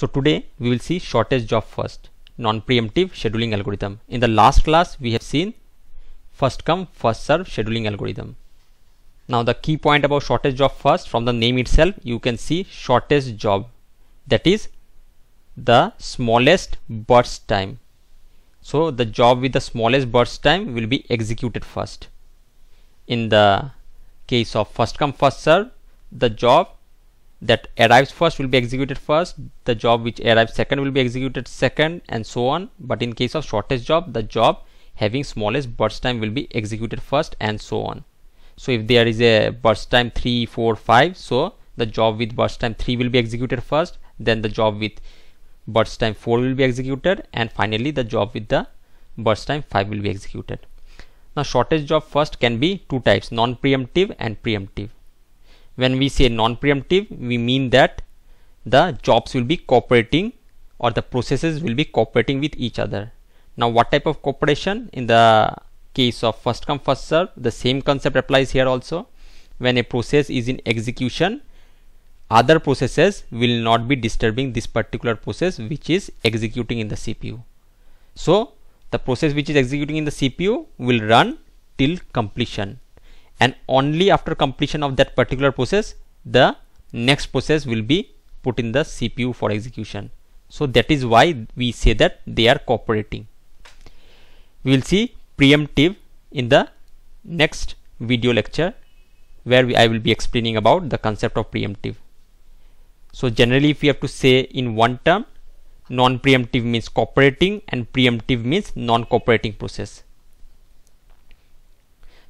So today we will see shortest job first, non-preemptive scheduling algorithm. In the last class we have seen first come first serve scheduling algorithm. Now the key point about shortest job first from the name itself you can see shortest job that is the smallest burst time. So the job with the smallest burst time will be executed first. In the case of first come first serve the job that arrives first will be executed first the job which arrives second will be executed second and so on but in case of shortest job the job having smallest burst time will be executed first and so on so if there is a burst time 3 4 5 so the job with burst time 3 will be executed first then the job with burst time 4 will be executed and finally the job with the burst time 5 will be executed now shortest job first can be two types non-preemptive and preemptive when we say non-preemptive we mean that the jobs will be cooperating or the processes will be cooperating with each other now what type of cooperation in the case of first come first serve the same concept applies here also when a process is in execution other processes will not be disturbing this particular process which is executing in the CPU so the process which is executing in the CPU will run till completion and only after completion of that particular process the next process will be put in the CPU for execution. So that is why we say that they are cooperating. We will see preemptive in the next video lecture where we, I will be explaining about the concept of preemptive. So generally if we have to say in one term non-preemptive means cooperating and preemptive means non-cooperating process.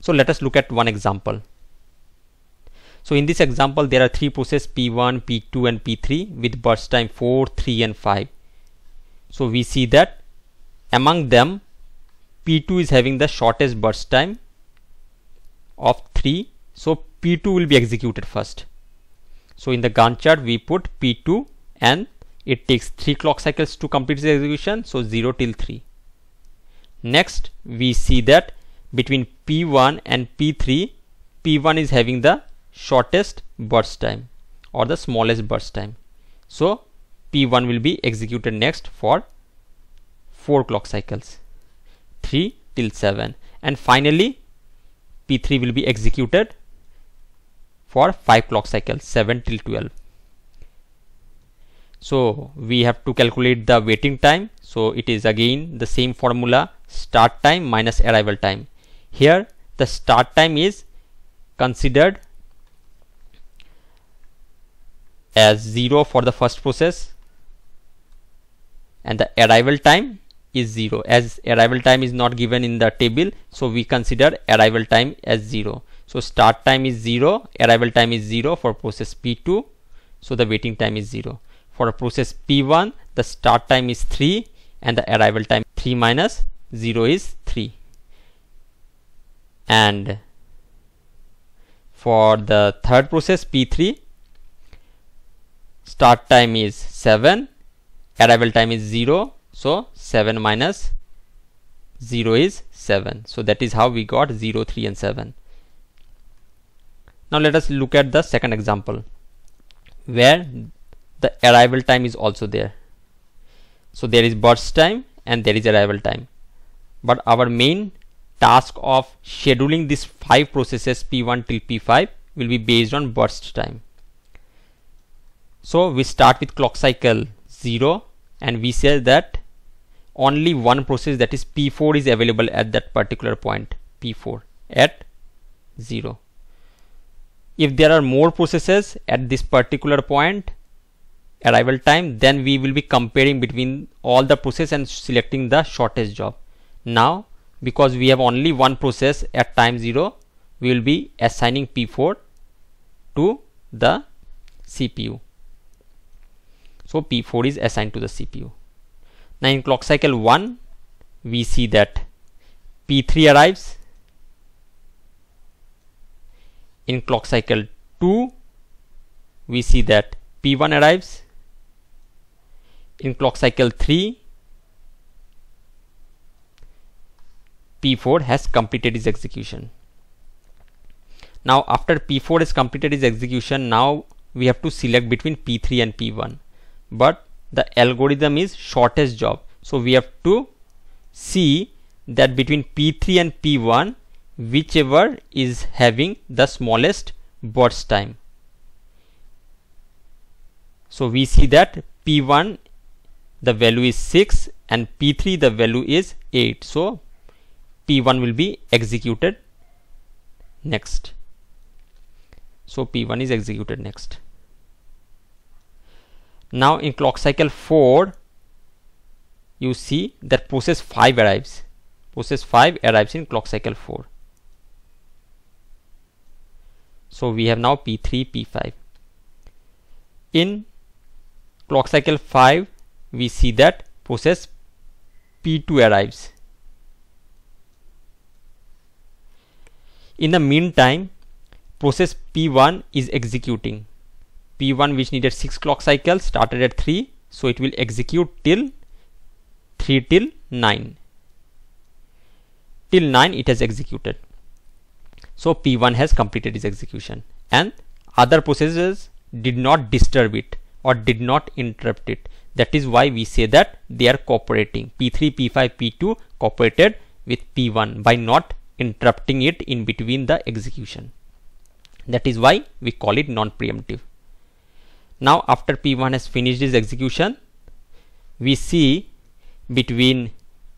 So let us look at one example. So in this example, there are three process P1, P2 and P3 with burst time 4, 3 and 5. So we see that among them, P2 is having the shortest burst time of 3. So P2 will be executed first. So in the Gantt chart, we put P2 and it takes 3 clock cycles to complete the execution. So 0 till 3. Next, we see that between P1 and P3, P1 is having the shortest burst time or the smallest burst time. So P1 will be executed next for 4 clock cycles 3 till 7 and finally P3 will be executed for 5 clock cycles 7 till 12. So we have to calculate the waiting time. So it is again the same formula start time minus arrival time here the start time is considered as 0 for the first process and the arrival time is 0 as arrival time is not given in the table so we consider arrival time as 0 so start time is 0 arrival time is 0 for process p2 so the waiting time is 0 for process p1 the start time is 3 and the arrival time 3 minus 0 is 3 and for the third process P3 start time is 7 arrival time is 0 so 7 minus 0 is 7 so that is how we got 0 3 and 7 now let us look at the second example where the arrival time is also there so there is burst time and there is arrival time but our main task of scheduling these five processes P1 till P5 will be based on burst time. So we start with clock cycle 0 and we say that only one process that is P4 is available at that particular point P4 at 0. If there are more processes at this particular point arrival time then we will be comparing between all the process and selecting the shortest job. Now because we have only one process at time 0 we will be assigning P4 to the CPU. So P4 is assigned to the CPU. Now in clock cycle 1 we see that P3 arrives. In clock cycle 2 we see that P1 arrives. In clock cycle 3 P4 has completed its execution. Now after P4 has completed its execution, now we have to select between P3 and P1. But the algorithm is shortest job. So we have to see that between P3 and P1, whichever is having the smallest burst time. So we see that P1 the value is 6 and P3 the value is 8. So P1 will be executed next. So P1 is executed next. Now in clock cycle 4, you see that process 5 arrives. Process 5 arrives in clock cycle 4. So we have now P3, P5. In clock cycle 5, we see that process P2 arrives. In the meantime, process P1 is executing. P1 which needed 6 clock cycles started at 3 so it will execute till 3 till 9. Till 9 it has executed. So P1 has completed its execution and other processes did not disturb it or did not interrupt it. That is why we say that they are cooperating. P3, P5, P2 cooperated with P1 by not interrupting it in between the execution. That is why we call it non-preemptive. Now after P1 has finished its execution, we see between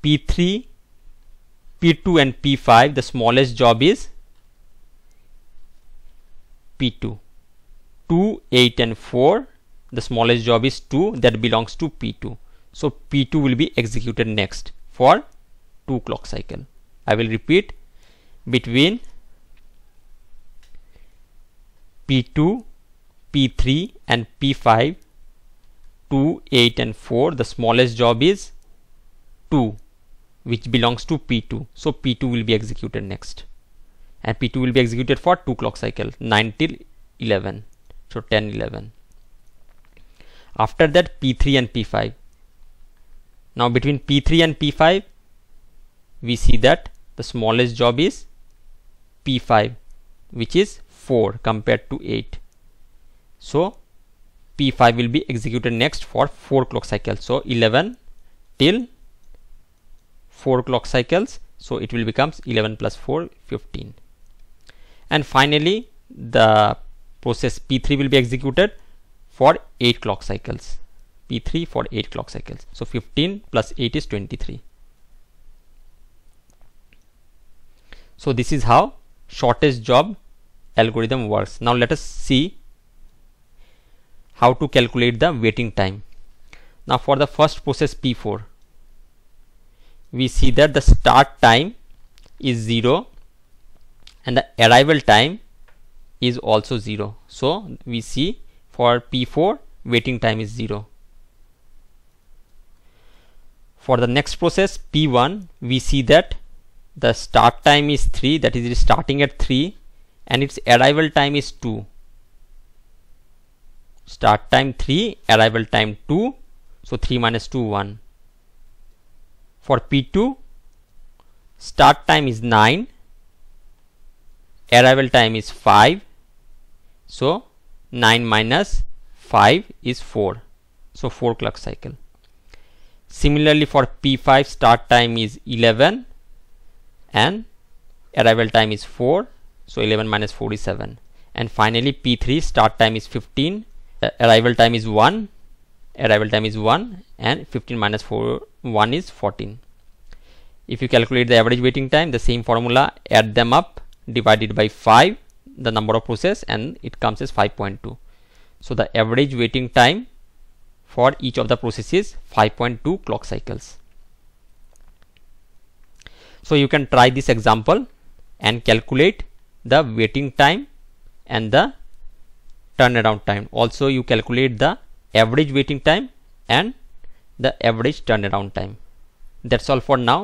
P3, P2 and P5 the smallest job is P2. 2, 8 and 4 the smallest job is 2 that belongs to P2. So P2 will be executed next for 2 clock cycle. I will repeat between P2, P3 and P5 2, 8 and 4 the smallest job is 2 which belongs to P2 so P2 will be executed next and P2 will be executed for 2 clock cycle 9 till 11 so 10 11 after that P3 and P5 now between P3 and P5 we see that the smallest job is P5 which is 4 compared to 8. So P5 will be executed next for 4 clock cycles. So 11 till 4 clock cycles. So it will becomes 11 plus 4 15. And finally the process P3 will be executed for 8 clock cycles. P3 for 8 clock cycles. So 15 plus 8 is 23. So this is how shortest job algorithm works. Now let us see how to calculate the waiting time. Now for the first process P4, we see that the start time is 0 and the arrival time is also 0. So we see for P4 waiting time is 0. For the next process P1 we see that the start time is 3 that is it is starting at 3 and its arrival time is 2 start time 3 arrival time 2 so 3 minus 2 1 for p2 start time is 9 arrival time is 5 so 9 minus 5 is 4 so 4 clock cycle similarly for p5 start time is 11 and arrival time is 4 so 11 minus 4 is 7 and finally p3 start time is 15 uh, arrival time is 1 arrival time is 1 and 15 minus 4 1 is 14 if you calculate the average waiting time the same formula add them up divided by 5 the number of process and it comes as 5.2 so the average waiting time for each of the processes 5.2 clock cycles so you can try this example and calculate the waiting time and the turnaround time. Also you calculate the average waiting time and the average turnaround time. That's all for now.